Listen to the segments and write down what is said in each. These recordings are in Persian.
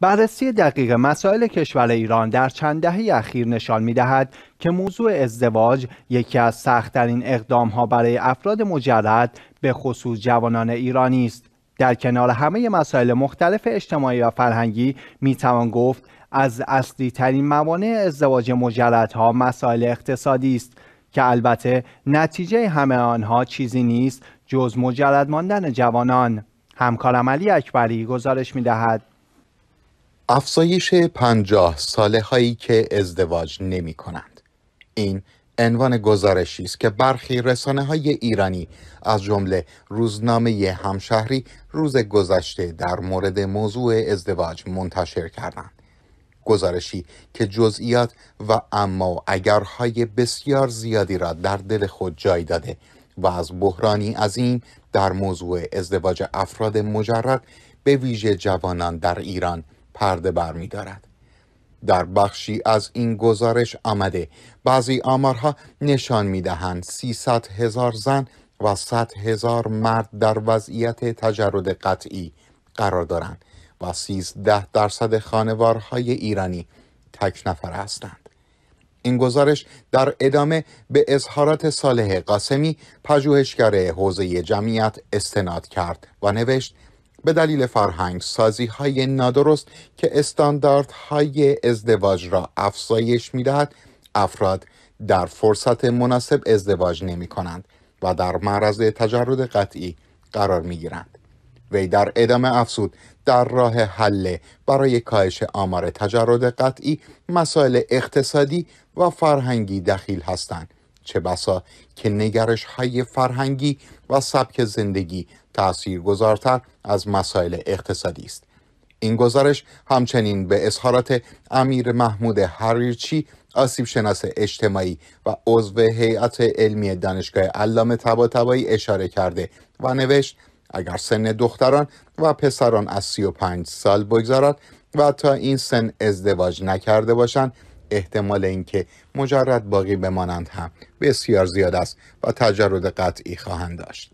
بررسی دقیق مسائل کشور ایران در چند دهه اخیر نشان می دهد که موضوع ازدواج یکی از سختترین اقدام ها برای افراد مجرد به خصوص جوانان ایرانی است. در کنار همه مسائل مختلف اجتماعی و فرهنگی می توان گفت از اصلی ترین موانع ازدواج مجردها مسائل اقتصادی است که البته نتیجه همه آنها چیزی نیست جز مجرد ماندن جوانان. همکارم علی اکبری گزارش می دهد. افزایش پنجاه ساله هایی که ازدواج نمی کنند این عنوان گزارشی است که برخی رسانه های ایرانی از جمله روزنامه همشهری روز گذشته در مورد موضوع ازدواج منتشر کردند گزارشی که جزئیات و اما و اگرهای بسیار زیادی را در دل خود جای داده و از بحرانی این در موضوع ازدواج افراد مجرد به ویژه جوانان در ایران پرده برمیدارد در بخشی از این گزارش آمده بعضی آمارها نشان دهند 300 هزار زن و 100 هزار مرد در وضعیت تجرد قطعی قرار دارند و 13 درصد خانوارهای ایرانی تک نفر هستند این گزارش در ادامه به اظهارات صالح قاسمی پژوهشگر حوزه جمعیت استناد کرد و نوشت به دلیل فرهنگ سازی های نادرست که استاندارد های ازدواج را افزایش می دهد افراد در فرصت مناسب ازدواج نمی کنند و در معرض تجرد قطعی قرار می گیرند. وی در ادامه افزود در راه حل برای کاهش آمار تجرد قطعی مسائل اقتصادی و فرهنگی دخیل هستند چه بسا که نگرش های فرهنگی و سبک زندگی گذارتر از مسائل اقتصادی است این گزارش همچنین به اظهارات امیر محمود حریرچی آسیب شناس اجتماعی و عضو هیئت علمی دانشگاه علامه طباطبایی اشاره کرده و نوشت اگر سن دختران و پسران از 35 سال بگذارد و تا این سن ازدواج نکرده باشند احتمال اینکه مجرد باقی بمانند هم بسیار زیاد است و تجرد قطعی خواهند داشت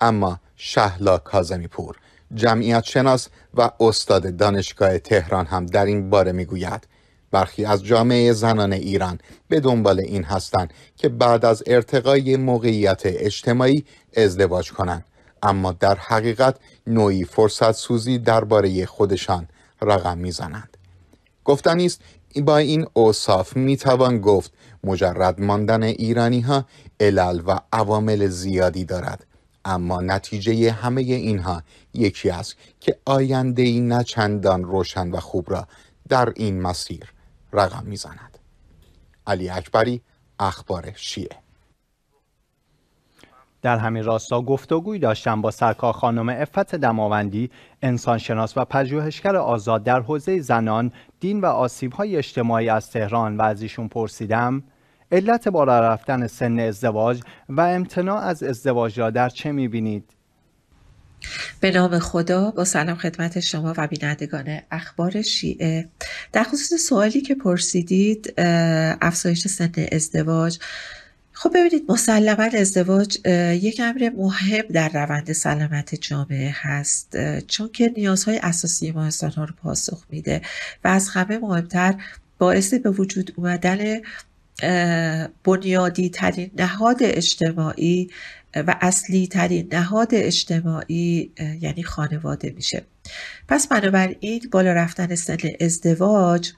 اما شهلا کازمی پور جمعیت شناس و استاد دانشگاه تهران هم در این باره میگوید برخی از جامعه زنان ایران به دنبال این هستند که بعد از ارتقای موقعیت اجتماعی ازدواج کنند اما در حقیقت نوعی فرصت سوزی درباره خودشان رقم میزنند گفتنی است با این اوصاف میتوان گفت مجرد ماندن ایرانی ها علل و عوامل زیادی دارد اما نتیجه همه اینها یکی است که آینده ای نه روشن و خوب را در این مسیر رقم میزند علی اکبری اخبار شیعه در همین راستا گفتگویی داشتم با سرکار خانم افت دماوندی انسانشناس و پژوهشگر آزاد در حوزه زنان دین و های اجتماعی از تهران و از ایشون پرسیدم علت بالا رفتن سن ازدواج و امتناع از ازدواج را در چه میبینید؟ به نام خدا با سلام خدمت شما و بینندگان اخبار شیعه در خصوص سوالی که پرسیدید افزایش سن ازدواج خب ببینید مسلما ازدواج یک امر مهم در روند سلامت جامعه هست چون که نیازهای اساسی ما ها رو پاسخ میده و از همه مهمتر باعث به وجود اومدن بنیادی ترین نهاد اجتماعی و اصلی ترین نهاد اجتماعی یعنی خانواده میشه پس بنابراین بالا رفتن سن ازدواج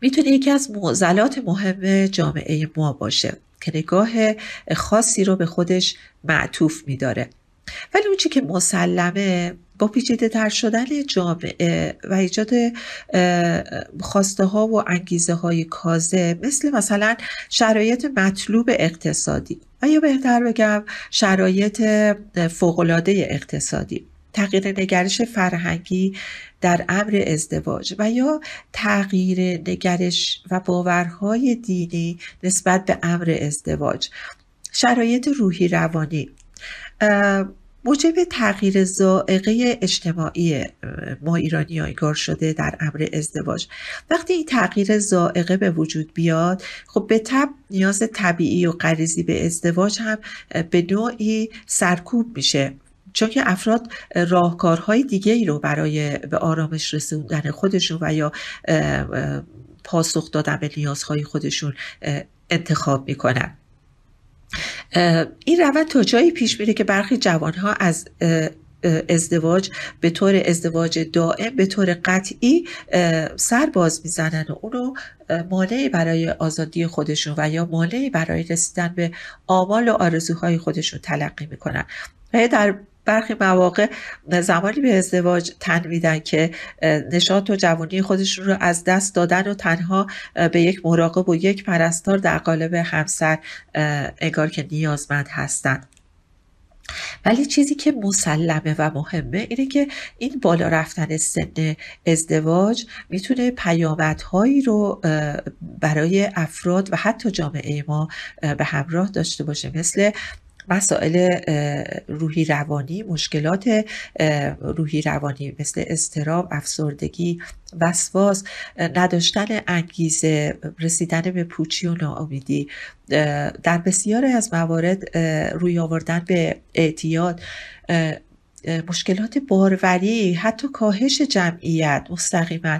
میتونه یکی از معضلات مهم جامعه ما باشه که نگاه خاصی رو به خودش معطوف میداره ولی اون که مسلمه با پیچیده تر شدن جامعه و ایجاد خواسته ها و انگیزه های کازه مثل مثلا شرایط مطلوب اقتصادی و یا بهتر بگم شرایط فوقلاده اقتصادی تغییر نگرش فرهنگی در امر ازدواج و یا تغییر نگرش و باورهای دینی نسبت به امر ازدواج شرایط روحی روانی موجب تغییر زائقه اجتماعی ما ایرانی آیگار شده در امر ازدواج وقتی این تغییر زائقه به وجود بیاد خب به تب نیاز طبیعی و غریزی به ازدواج هم به نوعی سرکوب میشه چون که افراد راهکارهای دیگه ای رو برای به آرامش رسوندن خودشون و یا پاسخ دادن به نیازهای خودشون انتخاب میکنن این روند تا جایی پیش میره که برخی جوانها از ازدواج به طور ازدواج دائم به طور قطعی سر باز میزنن و اونو مانعی برای آزادی خودشون و یا مانعی برای رسیدن به آمال و آرزوهای خودشون تلقی میکنن و در برخی مواقع زمانی به ازدواج تن میدن که نشاط و جوانی خودشون رو از دست دادن و تنها به یک مراقب و یک پرستار در قالب همسر انگار که نیازمند هستند ولی چیزی که مسلمه و مهمه اینه که این بالا رفتن سن ازدواج میتونه پیامدهایی رو برای افراد و حتی جامعه ما به همراه داشته باشه مثل مسائل روحی روانی مشکلات روحی روانی مثل استراب افسردگی وسواس نداشتن انگیزه رسیدن به پوچی و ناامیدی در بسیاری از موارد روی آوردن به اعتیاد مشکلات باروری حتی کاهش جمعیت مستقیما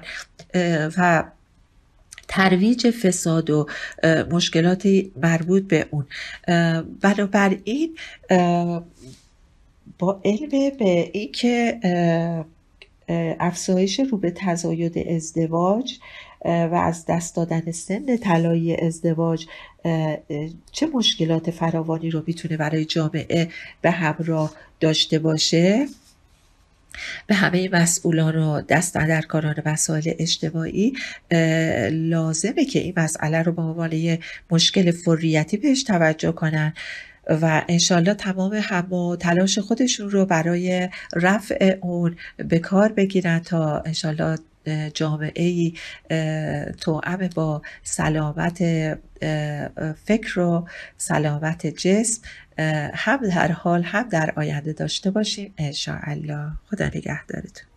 و ترویج فساد و مشکلات مربوط به اون بنابراین با علم به که افزایش رو به تزاید ازدواج و از دست دادن سن طلایی ازدواج چه مشکلات فراوانی رو میتونه برای جامعه به همراه داشته باشه به همه مسئولان و دست کاران وسایل اجتماعی لازمه که این مسئله رو به عنوان مشکل فوریتی بهش توجه کنن و انشالله تمام هم تلاش خودشون رو برای رفع اون به کار بگیرن تا انشالله جامعه توعب با سلامت فکر و سلامت جسم هم در حال هم در آینده داشته باشیم انشاءالله خدا نگهدارتون